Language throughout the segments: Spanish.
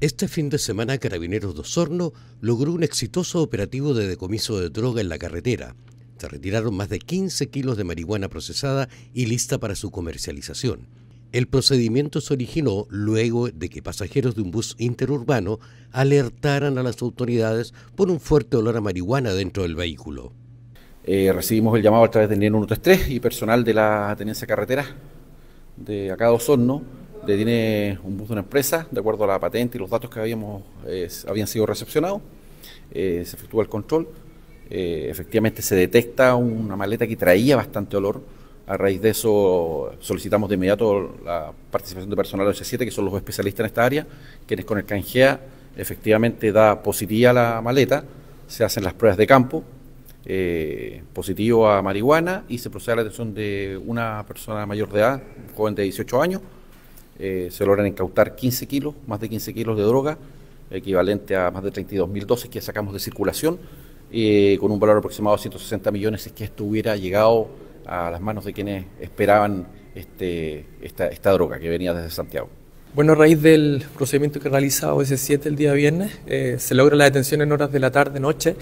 Este fin de semana Carabineros de Osorno logró un exitoso operativo de decomiso de droga en la carretera. Se retiraron más de 15 kilos de marihuana procesada y lista para su comercialización. El procedimiento se originó luego de que pasajeros de un bus interurbano alertaran a las autoridades por un fuerte olor a marihuana dentro del vehículo. Eh, recibimos el llamado a través del 133 y personal de la Tenencia Carretera de acá de Osorno detiene un bus de una empresa, de acuerdo a la patente y los datos que habíamos, habían sido recepcionados, eh, se efectúa el control, eh, efectivamente se detecta una maleta que traía bastante olor, a raíz de eso solicitamos de inmediato la participación de personal de C7, que son los especialistas en esta área, quienes con el canjea efectivamente da positiva la maleta, se hacen las pruebas de campo, eh, positivo a marihuana y se procede a la detención de una persona mayor de edad, joven de 18 años, eh, se logran incautar 15 kilos, más de 15 kilos de droga, equivalente a más de 32 mil dosis que sacamos de circulación, eh, con un valor aproximado de 160 millones, si es que esto hubiera llegado a las manos de quienes esperaban este, esta, droga que venía desde Santiago. Bueno, a raíz del procedimiento que realizado ese 7 el día viernes, eh, se logra la detención en horas de la tarde-noche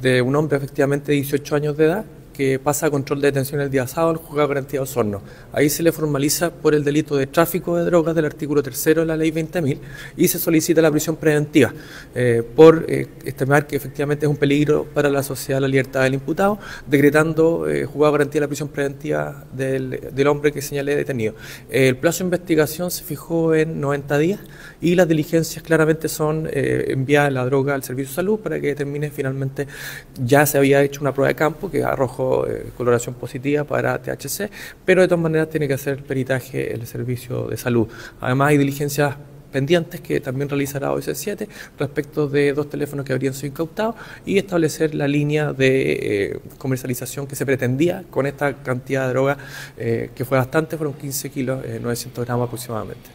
de un hombre efectivamente de 18 años de edad, que pasa a control de detención el día sábado, al juzgado garantía Osorno. Ahí se le formaliza por el delito de tráfico de drogas del artículo tercero de la ley 20.000 y se solicita la prisión preventiva eh, por eh, estimar que efectivamente es un peligro para la sociedad la libertad del imputado, decretando eh, juzgado garantía la prisión preventiva del, hombre que señale detenido. el plazo de investigación se fijó en 90 días y las diligencias claramente son eh, enviar la droga al servicio de salud para que determine finalmente ya se había hecho una prueba de campo que arrojó eh, coloración positiva para THC, pero de todas maneras tiene que hacer peritaje el servicio de salud. Además hay diligencias pendientes que también realizará OS7 respecto de dos teléfonos que habrían sido incautados y establecer la línea de eh, comercialización que se pretendía con esta cantidad de droga eh, que fue bastante, fueron 15 kilos, 900 gramos aproximadamente.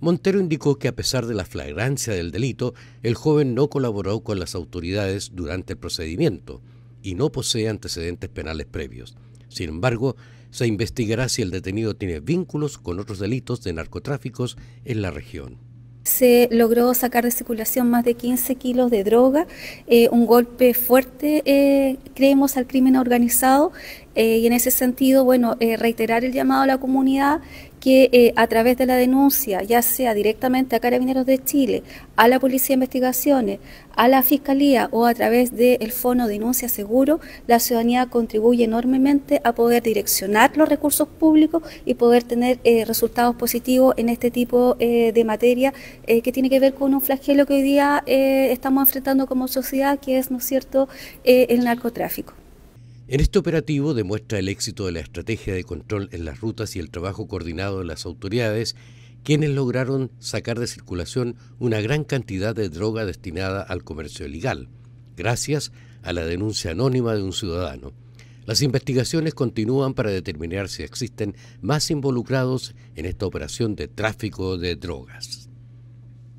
Montero indicó que a pesar de la flagrancia del delito, el joven no colaboró con las autoridades durante el procedimiento y no posee antecedentes penales previos. Sin embargo, se investigará si el detenido tiene vínculos con otros delitos de narcotráficos en la región se logró sacar de circulación más de 15 kilos de droga, eh, un golpe fuerte, eh, creemos, al crimen organizado eh, y en ese sentido, bueno, eh, reiterar el llamado a la comunidad que eh, a través de la denuncia, ya sea directamente a Carabineros de Chile, a la Policía de Investigaciones, a la Fiscalía o a través del de Fono Denuncia Seguro, la ciudadanía contribuye enormemente a poder direccionar los recursos públicos y poder tener resultados positivos en este tipo de materia que tiene que ver con un flagelo que hoy día estamos enfrentando como sociedad, que es, ¿no es cierto?, el narcotráfico. En este operativo demuestra el éxito de la estrategia de control en las rutas y el trabajo coordinado de las autoridades, quienes lograron sacar de circulación una gran cantidad de droga destinada al comercio ilegal, gracias a la denuncia anónima de un ciudadano. Las investigaciones continúan para determinar si existen más involucrados en esta operación de tráfico de drogas.